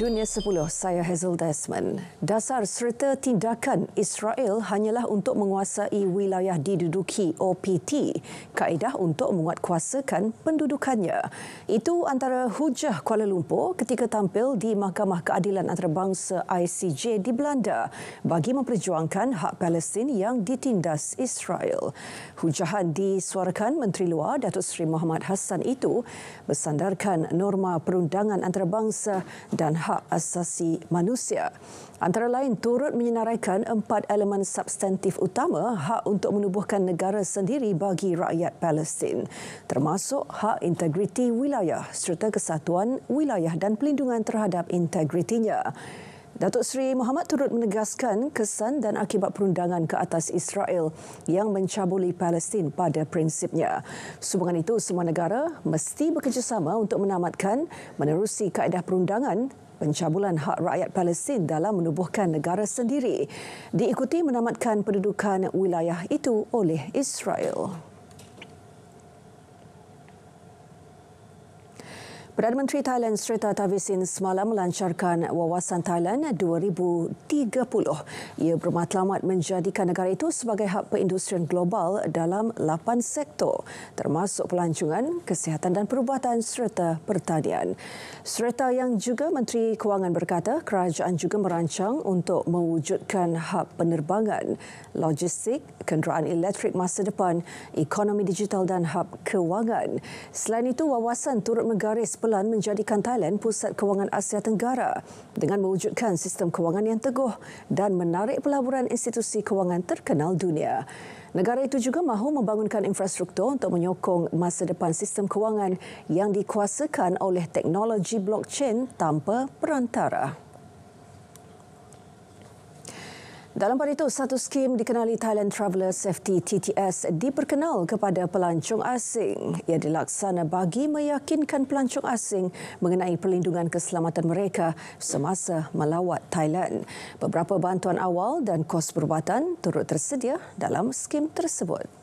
Dunia 10, saya Hazel Desmond. Dasar serta tindakan Israel hanyalah untuk menguasai wilayah diduduki OPT, kaedah untuk menguatkuasakan pendudukannya. Itu antara hujah Kuala Lumpur ketika tampil di Mahkamah Keadilan Antarabangsa ICJ di Belanda bagi memperjuangkan hak Palestin yang ditindas Israel. Hujahan disuarakan Menteri Luar Datuk Seri Muhammad Hassan itu bersandarkan norma perundangan antarabangsa dan hak hak asasi manusia. Antara lain turut menyenaraikan empat elemen substantif utama hak untuk menubuhkan negara sendiri bagi rakyat Palestin, termasuk hak integriti wilayah serta kesatuan wilayah dan pelindungan terhadap integritinya. Datuk Seri Muhammad turut menegaskan kesan dan akibat perundangan ke atas Israel yang mencabuli Palestin pada prinsipnya. Sehubungan itu, semua negara mesti bekerjasama untuk menamatkan menerusi kaedah perundangan pencabulan hak rakyat Palestin dalam menubuhkan negara sendiri diikuti menamatkan pendudukan wilayah itu oleh Israel. Perdana Menteri Thailand Sri Tavisin semalam melancarkan wawasan Thailand 2030. Ia bermatlamat menjadikan negara itu sebagai hub perindustrian global dalam lapan sektor termasuk pelancongan, kesihatan dan perubatan serta pertanian. Serta yang juga Menteri Kewangan berkata kerajaan juga merancang untuk mewujudkan hub penerbangan, logistik, kenderaan elektrik masa depan, ekonomi digital dan hub kewangan. Selain itu, wawasan turut menggaris pelan menjadikan Thailand pusat kewangan Asia Tenggara dengan mewujudkan sistem kewangan yang teguh dan menarik pelaburan institusi kewangan terkenal dunia. Negara itu juga mahu membangunkan infrastruktur untuk menyokong masa depan sistem kewangan yang dikuasakan oleh teknologi blockchain tanpa perantara. Dalam pada itu, satu skim dikenali Thailand Traveller Safety TTS diperkenal kepada pelancong asing. Ia dilaksana bagi meyakinkan pelancong asing mengenai perlindungan keselamatan mereka semasa melawat Thailand. Beberapa bantuan awal dan kos perubatan turut tersedia dalam skim tersebut.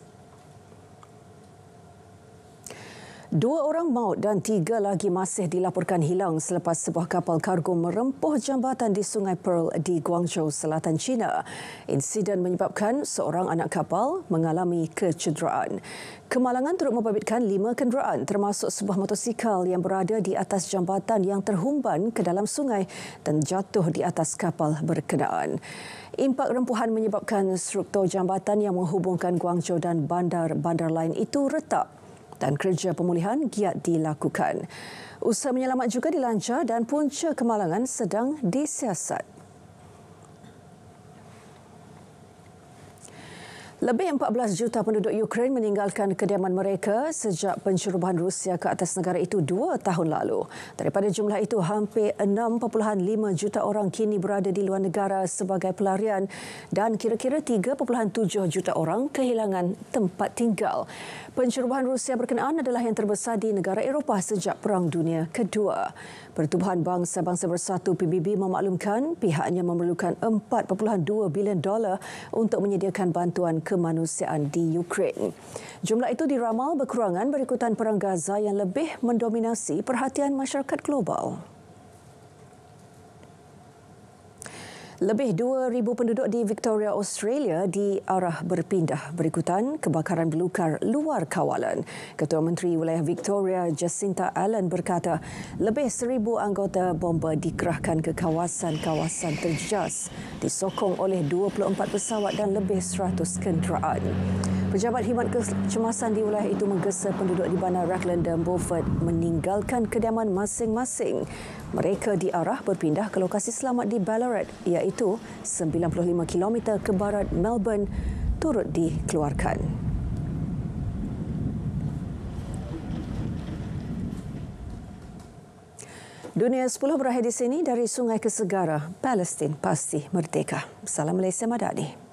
Dua orang maut dan tiga lagi masih dilaporkan hilang selepas sebuah kapal kargo merempuh jambatan di Sungai Pearl di Guangzhou, Selatan China. Insiden menyebabkan seorang anak kapal mengalami kecederaan. Kemalangan turut membabitkan lima kenderaan termasuk sebuah motosikal yang berada di atas jambatan yang terhumban ke dalam sungai dan jatuh di atas kapal berkenaan. Impak rempuhan menyebabkan struktur jambatan yang menghubungkan Guangzhou dan bandar-bandar lain itu retak dan kerja pemulihan giat dilakukan. Usaha menyelamat juga dilancar dan punca kemalangan sedang disiasat. Lebih 14 juta penduduk Ukraine meninggalkan kediaman mereka sejak pencerobohan Rusia ke atas negara itu dua tahun lalu. Daripada jumlah itu, hampir 6.5 juta orang kini berada di luar negara sebagai pelarian dan kira-kira 3.7 juta orang kehilangan tempat tinggal. Pencerobohan Rusia berkenaan adalah yang terbesar di negara Eropah sejak Perang Dunia Kedua. Pertubuhan Bangsa-Bangsa Bersatu PBB memaklumkan pihaknya memerlukan 4.2 bilion dolar untuk menyediakan bantuan kemanusiaan di Ukraine. Jumlah itu diramal berkurangan berikutan perang Gaza yang lebih mendominasi perhatian masyarakat global. Lebih 2,000 penduduk di Victoria, Australia diarah berpindah berikutan kebakaran belukar luar kawalan. Ketua Menteri Wilayah Victoria, Jacinta Allen berkata, lebih 1,000 anggota bomba dikerahkan ke kawasan-kawasan terjejas, disokong oleh 24 pesawat dan lebih 100 kenderaan. Pejabat Himat Kecemasan di wilayah itu menggesa penduduk di Bandar Rackland dan Beaufort meninggalkan kediaman masing-masing. Mereka diarah berpindah ke lokasi selamat di Ballarat iaitu 95 km ke barat Melbourne turut dikeluarkan. Dunia 10 berakhir di sini dari Sungai Kesegara, Palestin pasti merdeka. Salam Malaysia Madani.